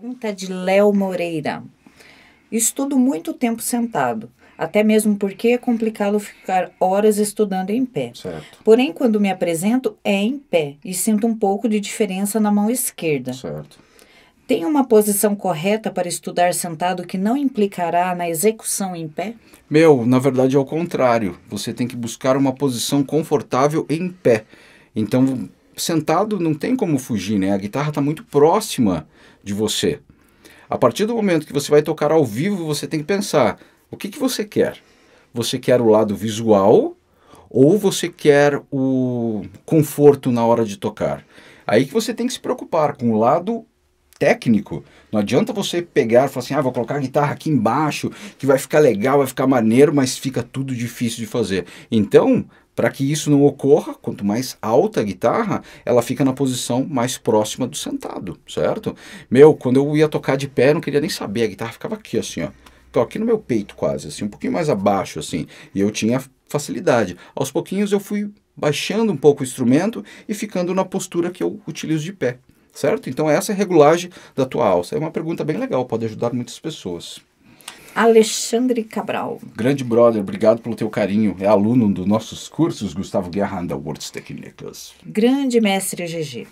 Pergunta de Léo Moreira. Estudo muito tempo sentado, até mesmo porque é complicado ficar horas estudando em pé. Certo. Porém, quando me apresento, é em pé e sinto um pouco de diferença na mão esquerda. Certo. Tem uma posição correta para estudar sentado que não implicará na execução em pé? Meu, na verdade é o contrário. Você tem que buscar uma posição confortável em pé. Então, sentado não tem como fugir, né? A guitarra está muito próxima de você. A partir do momento que você vai tocar ao vivo, você tem que pensar: o que, que você quer? Você quer o lado visual ou você quer o conforto na hora de tocar? Aí que você tem que se preocupar com o lado técnico. Não adianta você pegar e falar assim: ah, vou colocar a guitarra aqui embaixo, que vai ficar legal, vai ficar maneiro, mas fica tudo difícil de fazer. Então, para que isso não ocorra, quanto mais alta a guitarra, ela fica na posição mais próxima do sentado, certo? Meu, quando eu ia tocar de pé, não queria nem saber, a guitarra ficava aqui assim, ó. Então, aqui no meu peito quase, assim, um pouquinho mais abaixo, assim. E eu tinha facilidade. Aos pouquinhos eu fui baixando um pouco o instrumento e ficando na postura que eu utilizo de pé, certo? Então, essa é a regulagem da tua alça. É uma pergunta bem legal, pode ajudar muitas pessoas. Alexandre Cabral. Grande brother, obrigado pelo teu carinho. É aluno dos nossos cursos, Gustavo Guerra Underworlds Técnicas. Grande mestre GG.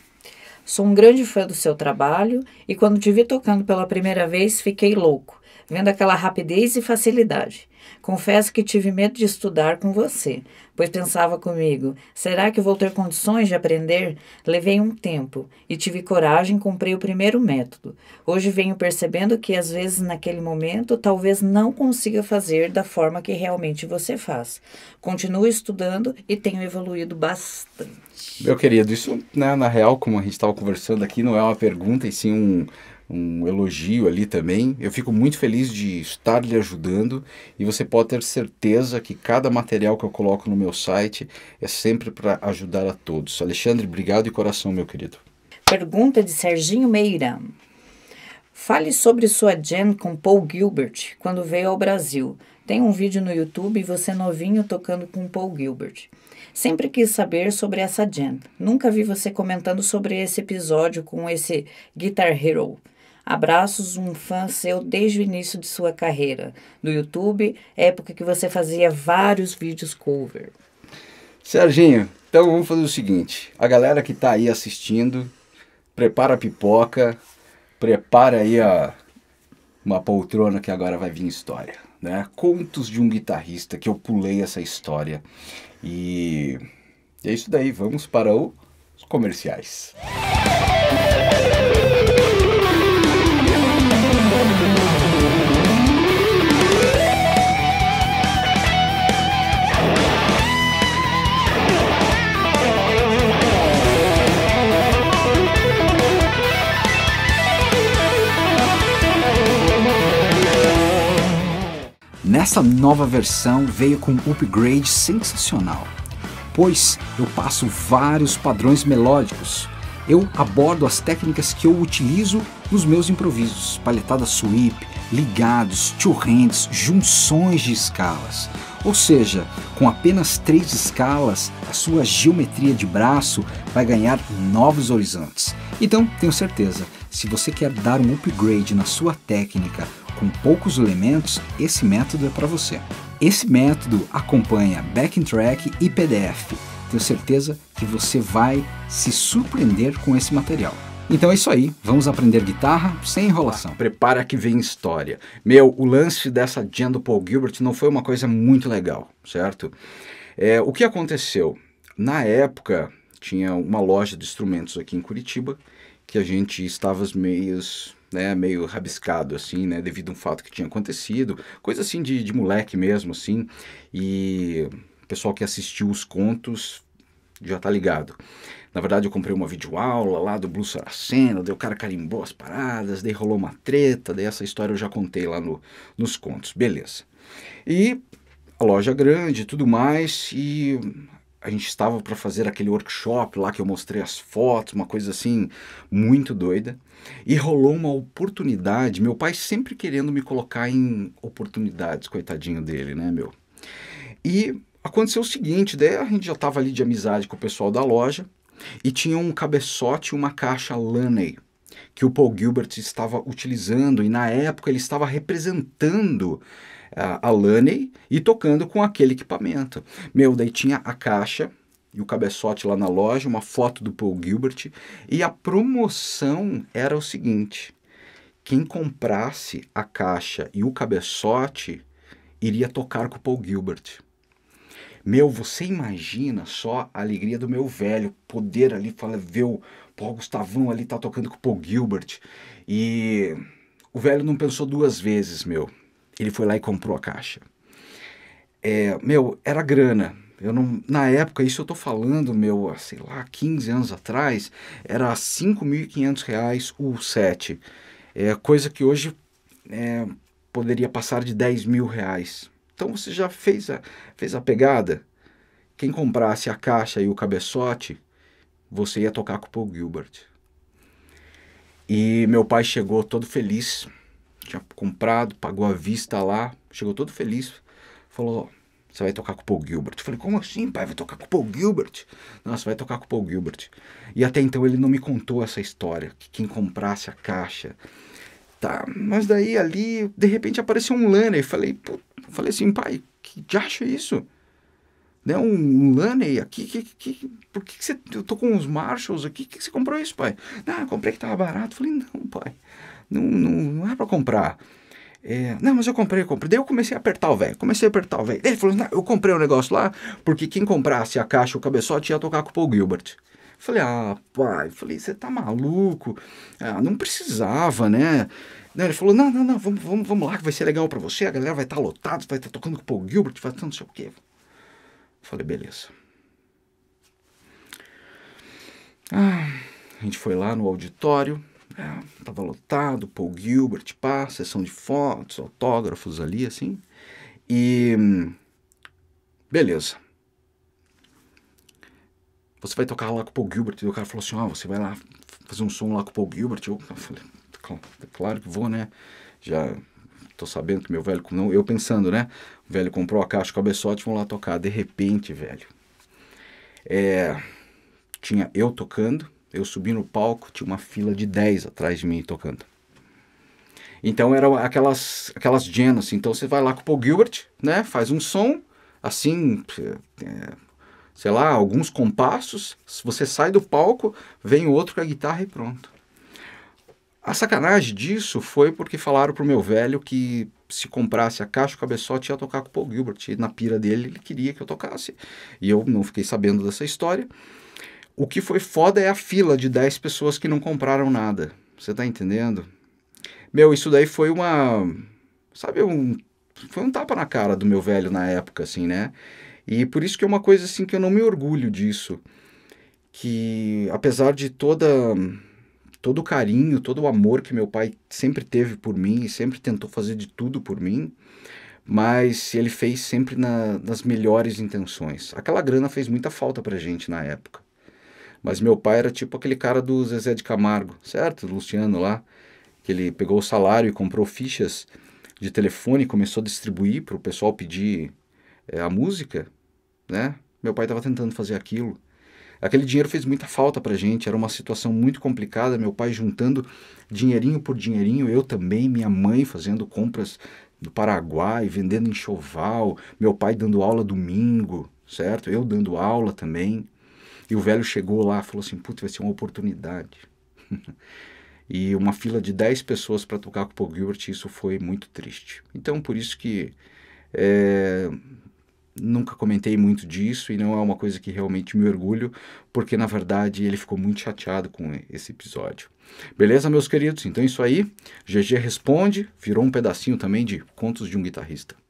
Sou um grande fã do seu trabalho e quando te vi tocando pela primeira vez, fiquei louco vendo aquela rapidez e facilidade. Confesso que tive medo de estudar com você, pois pensava comigo: será que vou ter condições de aprender? Levei um tempo e tive coragem e comprei o primeiro método. Hoje venho percebendo que às vezes naquele momento talvez não consiga fazer da forma que realmente você faz. Continuo estudando e tenho evoluído bastante. Meu querido, isso né, na real, como a gente estava conversando aqui, não é uma pergunta e sim um um elogio ali também. Eu fico muito feliz de estar lhe ajudando e você pode ter certeza que cada material que eu coloco no meu site é sempre para ajudar a todos. Alexandre, obrigado de coração, meu querido. Pergunta de Serginho Meira. Fale sobre sua jam com Paul Gilbert quando veio ao Brasil. Tem um vídeo no YouTube e você novinho tocando com Paul Gilbert. Sempre quis saber sobre essa jam. Nunca vi você comentando sobre esse episódio com esse Guitar Hero. Abraços, um fã seu desde o início de sua carreira. No YouTube, época que você fazia vários vídeos cover. Serginho, então vamos fazer o seguinte. A galera que está aí assistindo, prepara a pipoca, prepara aí a, uma poltrona que agora vai vir história. Né? Contos de um guitarrista que eu pulei essa história. E é isso daí, vamos para os comerciais. Música Essa nova versão veio com um upgrade sensacional, pois eu passo vários padrões melódicos. Eu abordo as técnicas que eu utilizo nos meus improvisos, paletada sweep, ligados, two hands, junções de escalas. Ou seja, com apenas três escalas, a sua geometria de braço vai ganhar novos horizontes. Então, tenho certeza, se você quer dar um upgrade na sua técnica, com poucos elementos, esse método é para você. Esse método acompanha backing track e PDF. Tenho certeza que você vai se surpreender com esse material. Então é isso aí, vamos aprender guitarra sem enrolação. Prepara que vem história. Meu, o lance dessa jam do Paul Gilbert não foi uma coisa muito legal, certo? É, o que aconteceu? Na época, tinha uma loja de instrumentos aqui em Curitiba que a gente estava meias né, meio rabiscado, assim, né, devido a um fato que tinha acontecido, coisa assim de, de moleque mesmo, assim, e o pessoal que assistiu os contos já tá ligado. Na verdade, eu comprei uma videoaula lá do Blue Saraceno, daí o cara carimbou as paradas, daí rolou uma treta, daí essa história eu já contei lá no, nos contos, beleza. E a loja grande tudo mais, e a gente estava para fazer aquele workshop lá que eu mostrei as fotos, uma coisa assim muito doida. E rolou uma oportunidade, meu pai sempre querendo me colocar em oportunidades, coitadinho dele, né, meu? E aconteceu o seguinte, daí a gente já estava ali de amizade com o pessoal da loja e tinha um cabeçote e uma caixa Laney que o Paul Gilbert estava utilizando e na época ele estava representando a, Laney e tocando com aquele equipamento. Meu, daí tinha a caixa e o cabeçote lá na loja, uma foto do Paul Gilbert e a promoção era o seguinte: quem comprasse a caixa e o cabeçote iria tocar com o Paul Gilbert. Meu, você imagina só a alegria do meu velho poder ali falar, ver o Paul Gustavão ali tá tocando com o Paul Gilbert. E o velho não pensou duas vezes, meu. Ele foi lá e comprou a caixa. É, meu, era grana. Eu não, na época, isso eu tô falando, meu, sei lá, 15 anos atrás, era R$ 5.500 o sete. É, coisa que hoje é, poderia passar de 10 mil reais. Então você já fez a, fez a pegada. Quem comprasse a caixa e o cabeçote, você ia tocar com o Paul Gilbert. E meu pai chegou todo feliz tinha comprado, pagou à vista lá, chegou todo feliz, falou, você vai tocar com o Paul Gilbert. Eu falei, como assim, pai? Vai tocar com o Paul Gilbert? Nossa, vai tocar com o Paul Gilbert. E até então ele não me contou essa história, que quem comprasse a caixa. Tá, mas daí ali, de repente apareceu um Laney. Falei, pô, falei assim, pai, que acha isso? Né, um, um Laney aqui, que, que, por que, que, você, eu tô com uns Marshalls aqui, que, que você comprou isso, pai? Ah, comprei que tava barato. Falei, não, pai não, não, não é para comprar. É, não, mas eu comprei, eu comprei. Daí eu comecei a apertar o velho, comecei a apertar o velho. Ele falou, não eu comprei um negócio lá, porque quem comprasse a caixa ou o cabeçote ia tocar com o Paul Gilbert. Falei, ah, pai, falei, você tá maluco? Ah, não precisava, né? Ele falou, não, não, não, vamos, vamos, vamos lá que vai ser legal para você, a galera vai estar tá lotada, vai estar tá tocando com o Paul Gilbert, vai estar tá não sei o quê. Falei, beleza. Ah, a gente foi lá no auditório, é. Tava lotado, Paul Gilbert, pá, sessão de fotos, autógrafos ali, assim. E. Beleza. Você vai tocar lá com o Paul Gilbert. E o cara falou assim: ah, você vai lá fazer um som lá com o Paul Gilbert. Eu falei: claro que vou, né? Já tô sabendo que meu velho. Não, eu pensando, né? O velho comprou a caixa com a cabeçote, vão lá tocar. De repente, velho. É, tinha eu tocando eu subi no palco, tinha uma fila de 10 atrás de mim tocando. Então eram aquelas aquelas genas, assim. então você vai lá com o Paul Gilbert, né? Faz um som assim, é, sei lá, alguns compassos, você sai do palco, vem outro com a guitarra e pronto. A sacanagem disso foi porque falaram pro meu velho que se comprasse a caixa, o cabeçote ia tocar com o Paul Gilbert. E na pira dele, ele queria que eu tocasse. E eu não fiquei sabendo dessa história. O que foi foda é a fila de 10 pessoas que não compraram nada. Você tá entendendo? Meu, isso daí foi uma. Sabe, um. Foi um tapa na cara do meu velho na época, assim, né? E por isso que é uma coisa assim que eu não me orgulho disso. Que apesar de toda todo o carinho, todo o amor que meu pai sempre teve por mim e sempre tentou fazer de tudo por mim, mas ele fez sempre na, nas melhores intenções. Aquela grana fez muita falta pra gente na época. Mas meu pai era tipo aquele cara do Zezé de Camargo, certo? Luciano lá, que ele pegou o salário e comprou fichas de telefone e começou a distribuir para o pessoal pedir é, a música, né? Meu pai estava tentando fazer aquilo. Aquele dinheiro fez muita falta para gente, era uma situação muito complicada. Meu pai juntando dinheirinho por dinheirinho, eu também, minha mãe fazendo compras do Paraguai, vendendo enxoval, meu pai dando aula domingo, certo? Eu dando aula também. E o velho chegou lá, falou assim: putz, vai ser uma oportunidade. e uma fila de 10 pessoas para tocar com o Paul Gilbert, isso foi muito triste. Então, por isso que é, nunca comentei muito disso e não é uma coisa que realmente me orgulho, porque na verdade ele ficou muito chateado com esse episódio. Beleza, meus queridos? Então, é isso aí. GG Responde virou um pedacinho também de Contos de um Guitarrista.